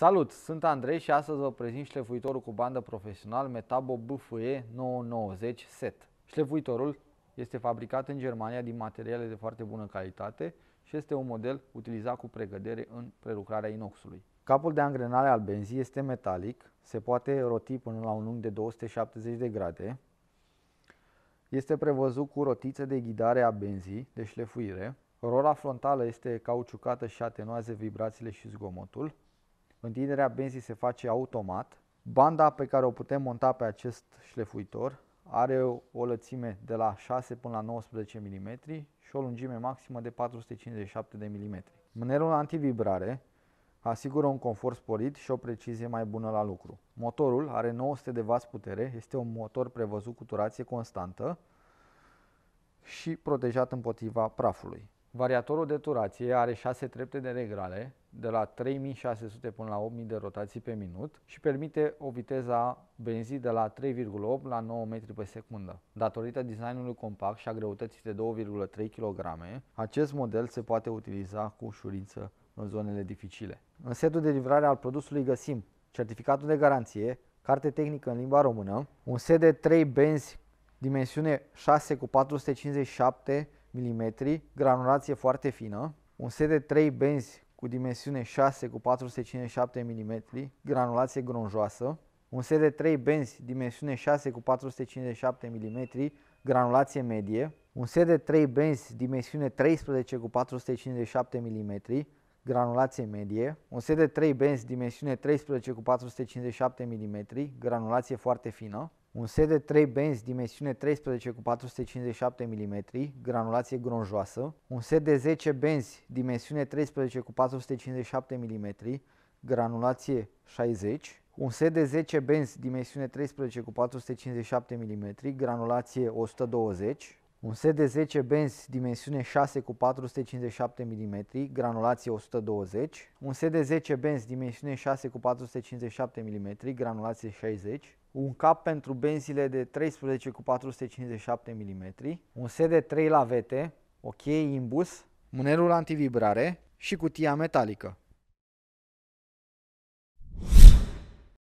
Salut, sunt Andrei și astăzi vă prezint șlefuitorul cu bandă profesional Metabo BFE 990 SET. Șlefuitorul este fabricat în Germania din materiale de foarte bună calitate și este un model utilizat cu pregădere în prelucrarea inoxului. Capul de angrenare al benzii este metalic, se poate roti până la un lung de 270 de grade. Este prevăzut cu rotițe de ghidare a benzii, de șlefuire. Rola frontală este cauciucată și atenuează vibrațiile și zgomotul. Întinderea benzii se face automat. Banda pe care o putem monta pe acest șlefuitor are o lățime de la 6 până la 19 mm și o lungime maximă de 457 de mm. Mânerul antivibrare asigură un confort sporit și o precizie mai bună la lucru. Motorul are 900 de W putere, este un motor prevăzut cu turație constantă și protejat împotriva prafului. Variatorul de turație are 6 trepte de regrale de la 3600 până la 8000 de rotații pe minut și permite o viteză a benzii de la 3,8 la 9 metri pe secundă. Datorită designului compact și a greutății de 2,3 kg, acest model se poate utiliza cu ușurință în zonele dificile. În setul de livrare al produsului găsim certificatul de garanție, carte tehnică în limba română, un set de 3 benzi dimensiune 6 cu 457 mm, granulație foarte fină, un set de 3 benzi cu dimensiune 6 cu 457 mm, granulație gronjoasă, un set de 3 benzi dimensiune 6 cu 457 mm, granulație medie, un set de 3 benzi dimensiune 13 cu 457 mm, granulație medie, un set de 3 benzi dimensiune 13 cu 457 mm, granulație foarte fină, un set de 3 benzi dimensiune 13 cu 457 mm, granulație gronjoasă, un set de 10 benzi dimensiune 13 cu 457 mm, granulație 60, un set de 10 benzi dimensiune 13 cu 457 mm, granulație 120, un set de 10 benzi dimensiune 6 cu 457 mm, granulație 120, un set de 10 benzi dimensiune 6 cu 457 mm, granulație 60, un cap pentru benzile de 13 cu 457 mm, un set de 3 lavete, o cheie imbus, mânerul antivibrare și cutia metalică.